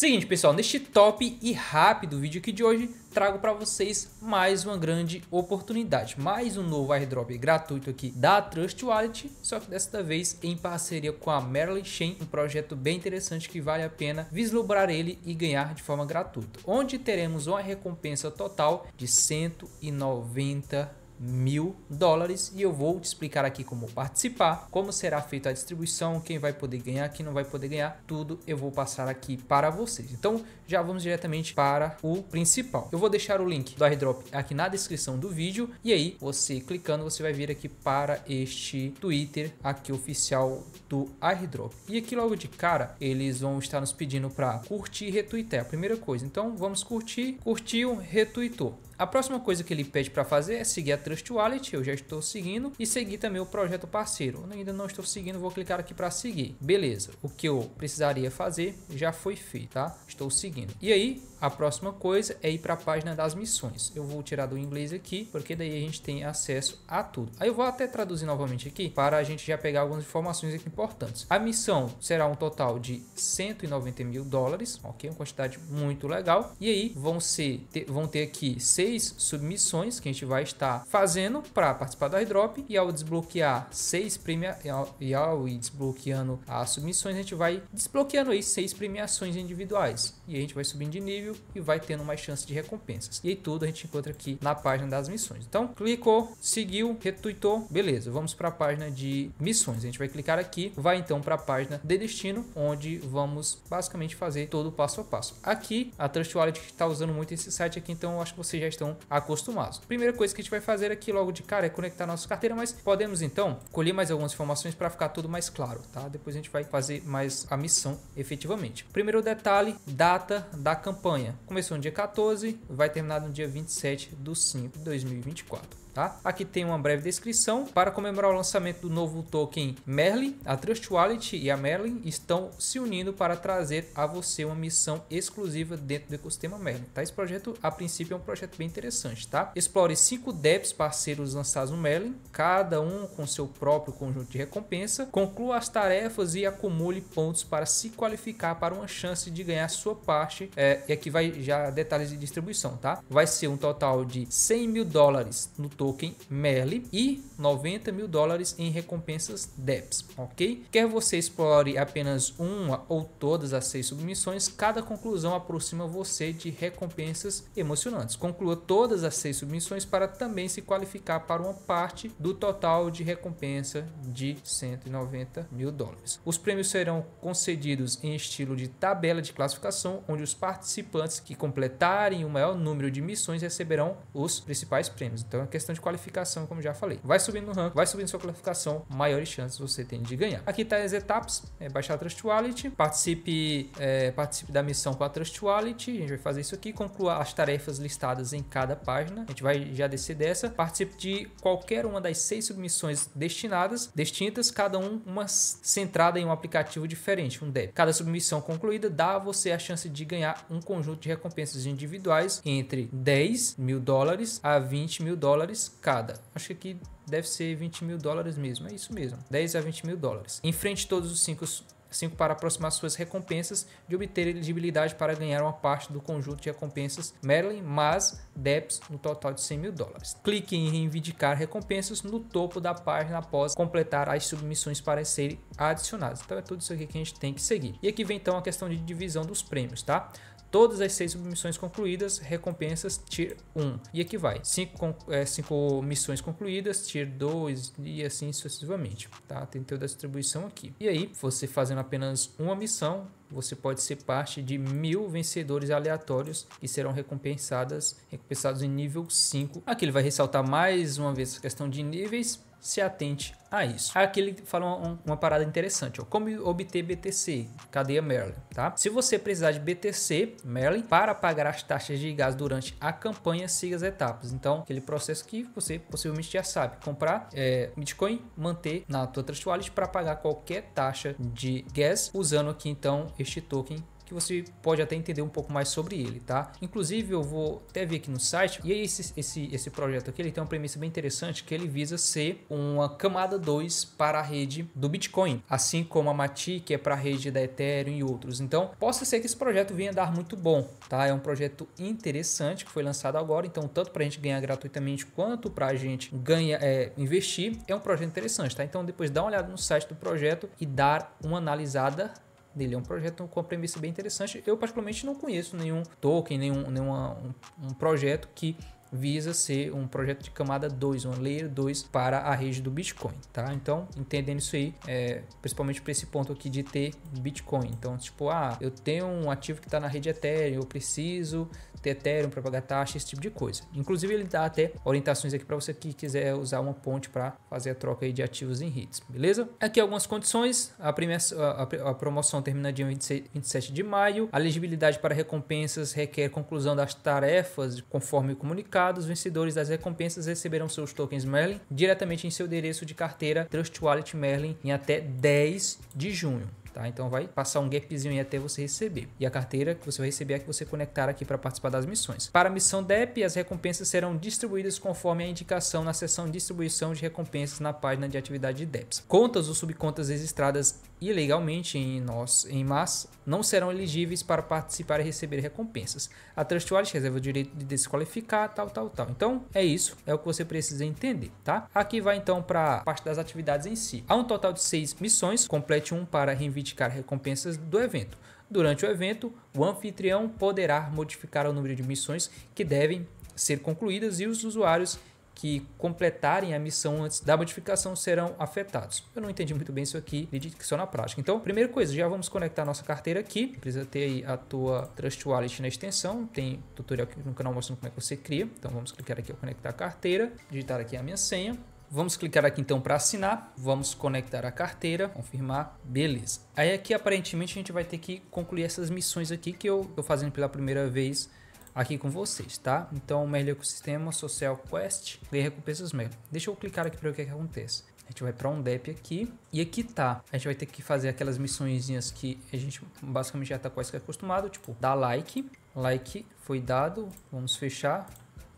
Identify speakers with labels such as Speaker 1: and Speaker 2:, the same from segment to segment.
Speaker 1: Seguinte, pessoal, neste top e rápido vídeo aqui de hoje, trago para vocês mais uma grande oportunidade, mais um novo airdrop gratuito aqui da Trust Wallet, só que desta vez em parceria com a Merlin Chain, um projeto bem interessante que vale a pena vislumbrar ele e ganhar de forma gratuita, onde teremos uma recompensa total de 190 mil dólares e eu vou te explicar aqui como participar, como será feita a distribuição, quem vai poder ganhar, quem não vai poder ganhar, tudo eu vou passar aqui para vocês. Então já vamos diretamente para o principal. Eu vou deixar o link do airdrop aqui na descrição do vídeo e aí você clicando você vai vir aqui para este Twitter aqui oficial do airdrop. E aqui logo de cara eles vão estar nos pedindo para curtir e retweetar, a primeira coisa. Então vamos curtir, curtiu, retweetou. A próxima coisa que ele pede para fazer é seguir a Trust Wallet, eu já estou seguindo, e seguir também o projeto parceiro. Eu ainda não estou seguindo, vou clicar aqui para seguir. Beleza, o que eu precisaria fazer já foi feito, tá? Estou seguindo. E aí, a próxima coisa é ir para a página das missões. Eu vou tirar do inglês aqui, porque daí a gente tem acesso a tudo. Aí eu vou até traduzir novamente aqui, para a gente já pegar algumas informações aqui importantes. A missão será um total de 190 mil dólares, ok? Uma quantidade muito legal. E aí vão, ser, ter, vão ter aqui seis seis submissões que a gente vai estar fazendo para participar do airdrop e ao desbloquear seis premia e ao, ir desbloqueando as submissões a gente vai desbloqueando aí seis premiações individuais e a gente vai subindo de nível e vai tendo mais chance de recompensas e aí tudo a gente encontra aqui na página das missões então clicou seguiu retuitou beleza vamos para a página de missões a gente vai clicar aqui vai então para a página de destino onde vamos basicamente fazer todo o passo a passo aqui a Trust Wallet está usando muito esse site aqui então acho que você já está estão acostumados. Primeira coisa que a gente vai fazer aqui logo de cara é conectar nossa carteira, mas podemos então colher mais algumas informações para ficar tudo mais claro, tá? Depois a gente vai fazer mais a missão efetivamente. Primeiro detalhe, data da campanha. Começou no dia 14, vai terminar no dia 27 do 5 de 2024. Tá? Aqui tem uma breve descrição. Para comemorar o lançamento do novo token Merlin, a Trust Wallet e a Merlin estão se unindo para trazer a você uma missão exclusiva dentro do ecossistema Merlin. Tá? Esse projeto, a princípio, é um projeto bem interessante. Tá? Explore cinco DEPs parceiros lançados no Merlin, cada um com seu próprio conjunto de recompensa. Conclua as tarefas e acumule pontos para se qualificar para uma chance de ganhar sua parte. É, e aqui vai já detalhes de distribuição. Tá? Vai ser um total de 100 mil dólares no token Merle e 90 mil dólares em recompensas DEPs, ok? Quer você explore apenas uma ou todas as seis submissões, cada conclusão aproxima você de recompensas emocionantes. Conclua todas as seis submissões para também se qualificar para uma parte do total de recompensa de 190 mil dólares. Os prêmios serão concedidos em estilo de tabela de classificação, onde os participantes que completarem o maior número de missões receberão os principais prêmios. Então é questão questão de qualificação, como já falei. Vai subindo no ranking, vai subindo sua qualificação, maiores chances você tem de ganhar. Aqui está as etapas, é baixar a Trust Wallet, participe, é, participe da missão com a Trust Wallet, a gente vai fazer isso aqui, conclua as tarefas listadas em cada página, a gente vai já descer dessa, participe de qualquer uma das seis submissões destinadas, distintas, cada um uma centrada em um aplicativo diferente, um deb. Cada submissão concluída dá a você a chance de ganhar um conjunto de recompensas individuais entre 10 mil dólares a 20 mil dólares dólares cada. Acho que aqui deve ser 20 mil dólares mesmo. É isso mesmo, 10 a 20 mil dólares. Enfrente todos os cinco cinco para aproximar suas recompensas de obter elegibilidade para ganhar uma parte do conjunto de recompensas Merlin, mas DEPs no total de 100 mil dólares. Clique em reivindicar recompensas no topo da página após completar as submissões para serem adicionadas. Então é tudo isso aqui que a gente tem que seguir. E aqui vem então a questão de divisão dos prêmios, tá? Todas as seis submissões concluídas, recompensas tier 1. E aqui vai: 5 é, cinco missões concluídas, tier 2 e assim sucessivamente. Tá? Tem toda a distribuição aqui. E aí, você fazendo apenas uma missão, você pode ser parte de mil vencedores aleatórios que serão recompensadas, recompensados em nível 5. Aqui ele vai ressaltar mais uma vez a questão de níveis, se atente a isso. Aqui ele fala uma, uma parada interessante, ó, como obter BTC, cadeia Merlin, tá? Se você precisar de BTC Merlin para pagar as taxas de gás durante a campanha, siga as etapas. Então, aquele processo que você possivelmente já sabe, comprar é, Bitcoin, manter na tua Trust Wallet para pagar qualquer taxa de gas, usando aqui então este token que você pode até entender um pouco mais sobre ele, tá? Inclusive eu vou até ver aqui no site, e esse, esse, esse projeto aqui ele tem uma premissa bem interessante que ele visa ser uma camada 2 para a rede do Bitcoin, assim como a Mati que é para a rede da Ethereum e outros. Então possa ser que esse projeto venha dar muito bom, tá? É um projeto interessante que foi lançado agora, então tanto para a gente ganhar gratuitamente quanto para a gente ganha, é, investir, é um projeto interessante, tá? Então depois dá uma olhada no site do projeto e dar uma analisada dele. É um projeto com uma premissa bem interessante. Eu, particularmente, não conheço nenhum token, nenhum, nenhum um, um projeto que visa ser um projeto de camada 2, um layer 2 para a rede do Bitcoin, tá? Então, entendendo isso aí, é, principalmente para esse ponto aqui de ter Bitcoin. Então, tipo, ah, eu tenho um ativo que está na rede Ethereum, eu preciso ter Ethereum para pagar taxa, esse tipo de coisa. Inclusive ele dá até orientações aqui para você que quiser usar uma ponte para fazer a troca aí de ativos em hits, beleza? Aqui algumas condições, a, a, a, a promoção termina dia 26, 27 de maio, a legibilidade para recompensas requer conclusão das tarefas conforme comunicado, os vencedores das recompensas receberão seus tokens Merlin diretamente em seu endereço de carteira Trust Wallet Merlin em até 10 de junho tá? Então vai passar um gapzinho até você receber. E a carteira que você vai receber é que você conectar aqui para participar das missões. Para a missão DEP, as recompensas serão distribuídas conforme a indicação na seção distribuição de recompensas na página de atividade de DEPs. Contas ou subcontas registradas ilegalmente em nós em MAS não serão elegíveis para participar e receber recompensas. A Trust Wallet reserva o direito de desqualificar, tal, tal, tal. Então é isso, é o que você precisa entender, tá? Aqui vai então para a parte das atividades em si. Há um total de seis missões, complete um para reinvite indicar recompensas do evento. Durante o evento, o anfitrião poderá modificar o número de missões que devem ser concluídas e os usuários que completarem a missão antes da modificação serão afetados. Eu não entendi muito bem isso aqui, acredito que só na prática. Então, primeira coisa, já vamos conectar nossa carteira aqui. Precisa ter aí a tua Trust Wallet na extensão. Tem tutorial aqui no canal mostrando como é que você cria. Então, vamos clicar aqui conectar a carteira, digitar aqui a minha senha. Vamos clicar aqui então para assinar, vamos conectar a carteira, confirmar, beleza. Aí aqui aparentemente a gente vai ter que concluir essas missões aqui que eu estou fazendo pela primeira vez aqui com vocês, tá? Então, Merlin Ecosistema, Social Quest, ganha recompensas Merlin. Deixa eu clicar aqui para ver o que, é que acontece. A gente vai para um DEP aqui e aqui tá. A gente vai ter que fazer aquelas missõezinhas que a gente basicamente já está quase que acostumado, tipo, dar like. Like foi dado, vamos fechar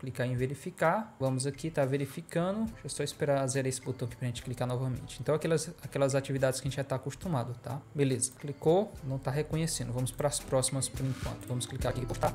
Speaker 1: clicar em verificar. Vamos aqui, tá verificando. Deixa eu só esperar zerar esse botão aqui pra gente clicar novamente. Então aquelas, aquelas atividades que a gente já tá acostumado, tá? Beleza, clicou, não tá reconhecendo. Vamos para as próximas por enquanto. Vamos clicar aqui e cortar.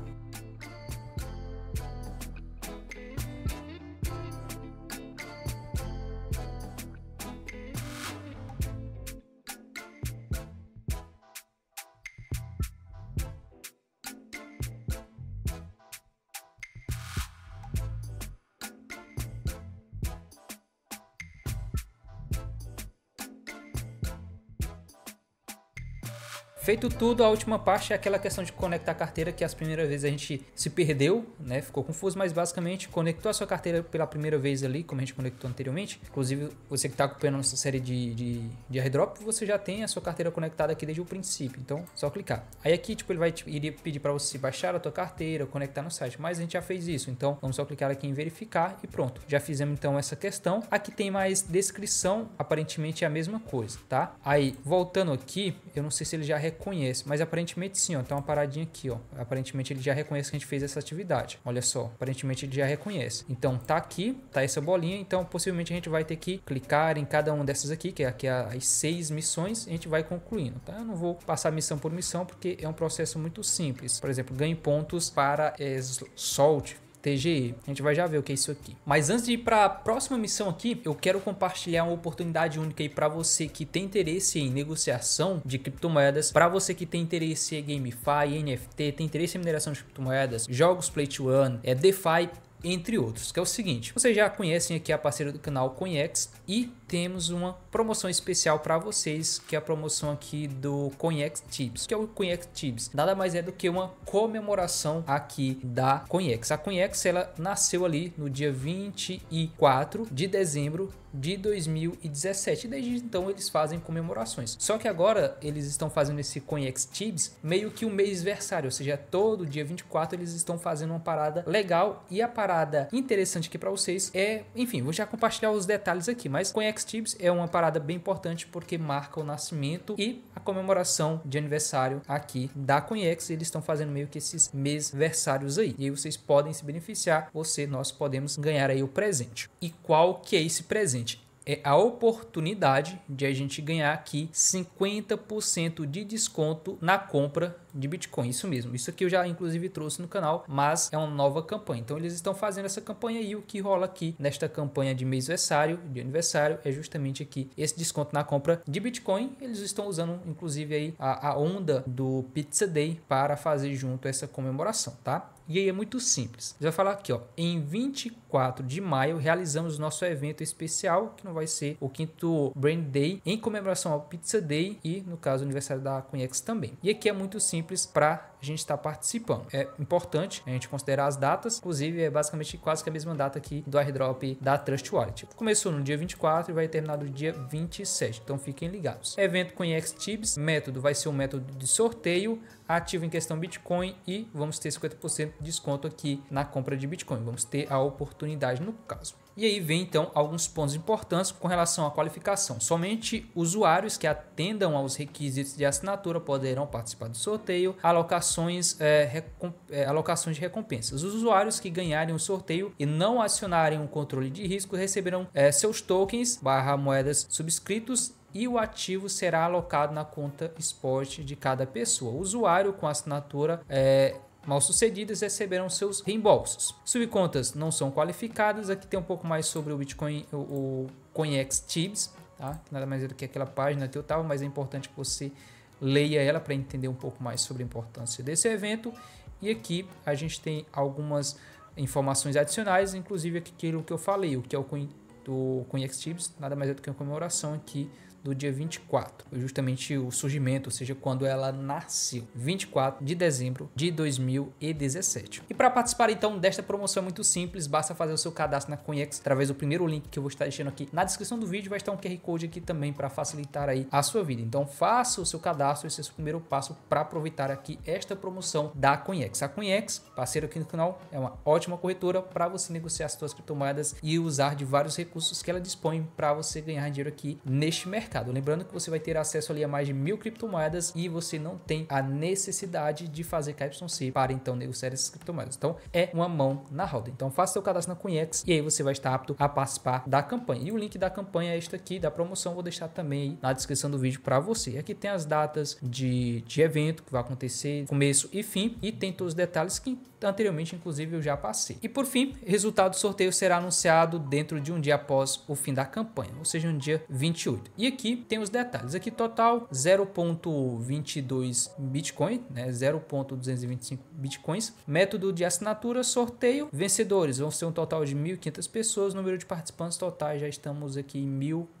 Speaker 1: Feito tudo, a última parte é aquela questão de conectar a carteira que as primeiras vezes a gente se perdeu, né? Ficou confuso, mas basicamente conectou a sua carteira pela primeira vez ali, como a gente conectou anteriormente. Inclusive, você que está acompanhando nossa série de, de, de airdrop, você já tem a sua carteira conectada aqui desde o princípio. Então, só clicar. Aí aqui, tipo, ele vai te, iria pedir para você baixar a sua carteira, conectar no site, mas a gente já fez isso. Então, vamos só clicar aqui em verificar e pronto. Já fizemos então essa questão. Aqui tem mais descrição, aparentemente é a mesma coisa, tá? Aí, voltando aqui, eu não sei se ele já recomenda reconhece. Mas aparentemente sim, ó. Tem uma paradinha aqui, ó. Aparentemente ele já reconhece que a gente fez essa atividade. Olha só, aparentemente ele já reconhece. Então tá aqui, tá essa bolinha. Então possivelmente a gente vai ter que clicar em cada uma dessas aqui, que é aqui é as seis missões, a gente vai concluindo, tá? Eu não vou passar missão por missão porque é um processo muito simples. Por exemplo, ganhe pontos para é, solte TGE. A gente vai já ver o que é isso aqui. Mas antes de ir para a próxima missão aqui, eu quero compartilhar uma oportunidade única aí para você que tem interesse em negociação de criptomoedas, para você que tem interesse em GameFi, NFT, tem interesse em mineração de criptomoedas, jogos Play to Earn, é DeFi entre outros, que é o seguinte, vocês já conhecem aqui a parceira do canal Conhex e temos uma promoção especial para vocês, que é a promoção aqui do Conhex Tips, que é o Conhex Tips, nada mais é do que uma comemoração aqui da Conhex. A Conhex ela nasceu ali no dia 24 de dezembro de 2017. Desde então eles fazem comemorações. Só que agora eles estão fazendo esse ConEx Tibs meio que o um mês versário, ou seja, todo dia 24 eles estão fazendo uma parada legal e a parada interessante aqui para vocês é, enfim, vou já compartilhar os detalhes aqui, mas ConEx Tibs é uma parada bem importante porque marca o nascimento e a comemoração de aniversário aqui da ConEx, eles estão fazendo meio que esses mês versários aí. E aí vocês podem se beneficiar, você, nós podemos ganhar aí o presente. E qual que é esse presente? é a oportunidade de a gente ganhar aqui 50% de desconto na compra de Bitcoin. Isso mesmo. Isso aqui eu já inclusive trouxe no canal, mas é uma nova campanha. Então eles estão fazendo essa campanha e o que rola aqui nesta campanha de mês aniversário, de aniversário, é justamente aqui esse desconto na compra de Bitcoin. Eles estão usando inclusive aí a, a onda do Pizza Day para fazer junto essa comemoração, tá? E aí é muito simples. Você vai falar aqui, ó, em 24 de maio realizamos nosso evento especial, que não vai ser o quinto Brand Day, em comemoração ao Pizza Day e, no caso, aniversário da Conex também. E aqui é muito simples para a gente está participando. É importante a gente considerar as datas, inclusive é basicamente quase que a mesma data aqui do airdrop da Trust Wallet. Começou no dia 24 e vai terminar no dia 27, então fiquem ligados. Evento com Tibs, método vai ser um método de sorteio, ativo em questão Bitcoin e vamos ter 50% de desconto aqui na compra de Bitcoin. Vamos ter a oportunidade no caso. E aí vem então alguns pontos importantes com relação à qualificação. Somente usuários que atendam aos requisitos de assinatura poderão participar do sorteio, alocações, é, é, alocações de recompensas. Os usuários que ganharem o sorteio e não acionarem o um controle de risco receberão é, seus tokens barra moedas subscritos e o ativo será alocado na conta esporte de cada pessoa. O usuário com assinatura é, mal sucedidas receberam seus reembolsos. Subcontas não são qualificadas, aqui tem um pouco mais sobre o Bitcoin, o, CoinEx Tibs, tá? nada mais é do que aquela página que eu estava, mas é importante que você leia ela para entender um pouco mais sobre a importância desse evento. E aqui a gente tem algumas informações adicionais, inclusive aquilo que eu falei, o que é o Coin, do CoinEx Tibs, nada mais é do que uma comemoração aqui do dia 24, justamente o surgimento, ou seja, quando ela nasceu, 24 de dezembro de 2017. E para participar então desta promoção é muito simples, basta fazer o seu cadastro na Conhex através do primeiro link que eu vou estar deixando aqui na descrição do vídeo, vai estar um QR Code aqui também para facilitar aí a sua vida. Então faça o seu cadastro, esse é o primeiro passo para aproveitar aqui esta promoção da Conhex. A Conhex, parceiro aqui no canal, é uma ótima corretora para você negociar as suas criptomoedas e usar de vários recursos que ela dispõe para você ganhar dinheiro aqui neste mercado mercado. Lembrando que você vai ter acesso ali a mais de mil criptomoedas e você não tem a necessidade de fazer KYC para então negociar essas criptomoedas. Então é uma mão na roda. Então faça seu cadastro na Coinex e aí você vai estar apto a participar da campanha. E o link da campanha é este aqui, da promoção, vou deixar também na descrição do vídeo para você. Aqui tem as datas de, de evento que vai acontecer, começo e fim, e tem todos os detalhes que anteriormente, inclusive, eu já passei. E por fim, resultado do sorteio será anunciado dentro de um dia após o fim da campanha, ou seja, no dia 28. E aqui tem os detalhes. Aqui total 0.22 Bitcoin, né? 0.225 Bitcoins. Método de assinatura, sorteio, vencedores. Vão ser um total de 1.500 pessoas. Número de participantes totais já estamos aqui em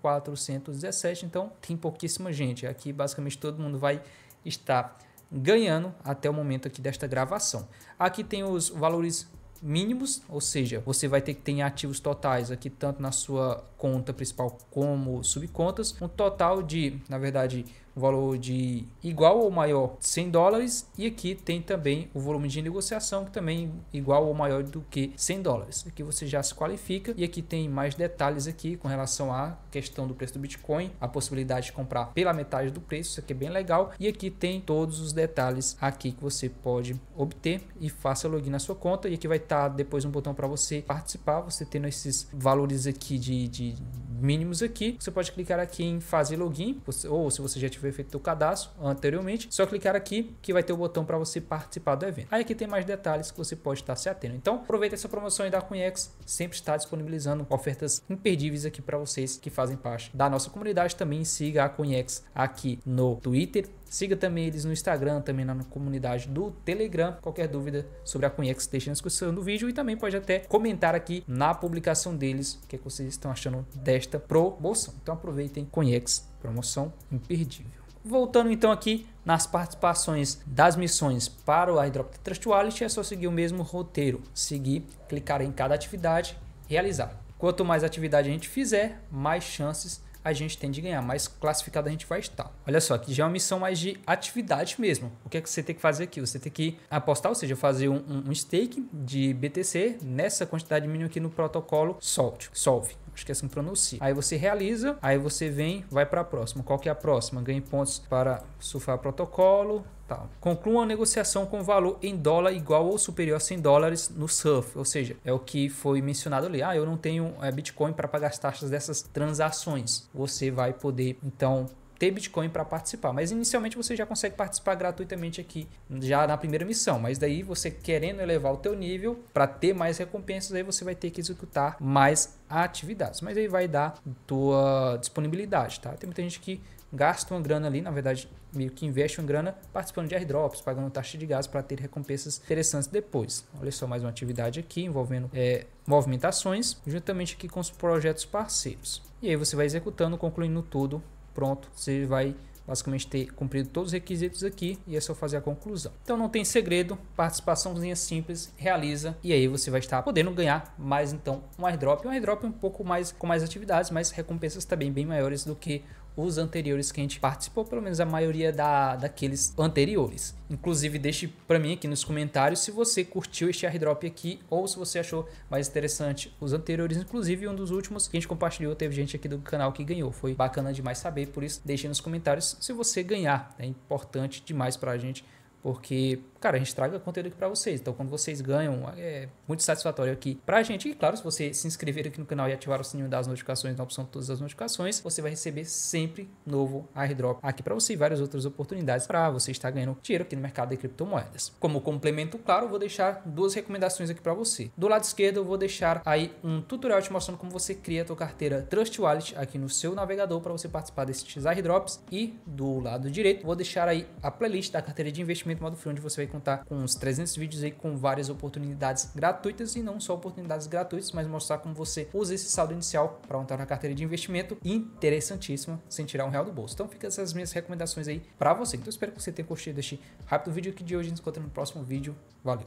Speaker 1: 1.417. Então, tem pouquíssima gente. Aqui, basicamente, todo mundo vai estar ganhando até o momento aqui desta gravação. Aqui tem os valores mínimos, ou seja, você vai ter que ter ativos totais aqui tanto na sua conta principal como subcontas, um total de, na verdade, valor de igual ou maior 100 dólares e aqui tem também o volume de negociação que também é igual ou maior do que 100 dólares. Aqui você já se qualifica e aqui tem mais detalhes aqui com relação à questão do preço do Bitcoin, a possibilidade de comprar pela metade do preço, isso aqui é bem legal e aqui tem todos os detalhes aqui que você pode obter e faça login na sua conta e aqui vai estar tá depois um botão para você participar, você tendo esses valores aqui de, de mínimos aqui, você pode clicar aqui em fazer login ou se você já tiver foi feito o cadastro anteriormente, só clicar aqui que vai ter o botão para você participar do evento. Aí aqui tem mais detalhes que você pode estar se atendo. Então, aproveita essa promoção aí da Cunhex, sempre está disponibilizando ofertas imperdíveis aqui para vocês que fazem parte da nossa comunidade. Também siga a Cunhex aqui no Twitter, Siga também eles no Instagram, também na comunidade do Telegram. Qualquer dúvida sobre a Cunhex, deixe na descrição do vídeo e também pode até comentar aqui na publicação deles o que, é que vocês estão achando desta promoção. Então aproveitem Cunhex Promoção imperdível. Voltando então aqui nas participações das missões para o Airdrop Trust Wallet, é só seguir o mesmo roteiro. Seguir, clicar em cada atividade, realizar. Quanto mais atividade a gente fizer, mais chances a gente tem de ganhar, mais classificado a gente vai estar. Olha só, aqui já é uma missão mais de atividade mesmo. O que é que você tem que fazer aqui? Você tem que apostar, ou seja, fazer um, um stake de BTC nessa quantidade mínima aqui no protocolo solve SOLVE acho que é assim que pronuncia. Aí você realiza, aí você vem, vai para a próxima. Qual que é a próxima? Ganhe pontos para surfar protocolo, tal. Conclua a negociação com valor em dólar igual ou superior a 100 dólares no surf, ou seja, é o que foi mencionado ali. Ah, eu não tenho é, Bitcoin para pagar as taxas dessas transações. Você vai poder então ter Bitcoin para participar. Mas inicialmente você já consegue participar gratuitamente aqui, já na primeira missão. Mas daí você querendo elevar o teu nível para ter mais recompensas, aí você vai ter que executar mais atividades. Mas aí vai dar tua disponibilidade, tá? Tem muita gente que gasta uma grana ali, na verdade, meio que investe uma grana participando de airdrops, pagando taxa de gás para ter recompensas interessantes depois. Olha só mais uma atividade aqui envolvendo é, movimentações, juntamente aqui com os projetos parceiros. E aí você vai executando, concluindo tudo Pronto, você vai basicamente ter cumprido todos os requisitos aqui e é só fazer a conclusão. Então não tem segredo, participaçãozinha simples, realiza e aí você vai estar podendo ganhar mais então um airdrop, um airdrop um pouco mais com mais atividades, mas recompensas também bem maiores do que os anteriores que a gente participou, pelo menos a maioria da, daqueles anteriores. Inclusive, deixe para mim aqui nos comentários se você curtiu este airdrop aqui ou se você achou mais interessante os anteriores, inclusive um dos últimos que a gente compartilhou, teve gente aqui do canal que ganhou. Foi bacana demais saber, por isso deixe nos comentários se você ganhar. É importante demais para a gente porque, cara, a gente traga conteúdo aqui para vocês. Então, quando vocês ganham, é muito satisfatório aqui pra gente. E, claro, se você se inscrever aqui no canal e ativar o sininho das notificações, na opção todas as notificações, você vai receber sempre novo airdrop aqui para você e várias outras oportunidades para você estar ganhando dinheiro aqui no mercado de criptomoedas. Como complemento, claro, vou deixar duas recomendações aqui para você. Do lado esquerdo, eu vou deixar aí um tutorial te mostrando como você cria a tua carteira Trust Wallet aqui no seu navegador para você participar desses airdrops. E do lado direito, vou deixar aí a playlist da carteira de investimento gratuito modo free, onde você vai contar com uns 300 vídeos aí com várias oportunidades gratuitas e não só oportunidades gratuitas, mas mostrar como você usa esse saldo inicial para montar uma carteira de investimento interessantíssima sem tirar um real do bolso. Então fica essas minhas recomendações aí para você. Então espero que você tenha curtido este rápido vídeo aqui de hoje. se encontramos no próximo vídeo. Valeu!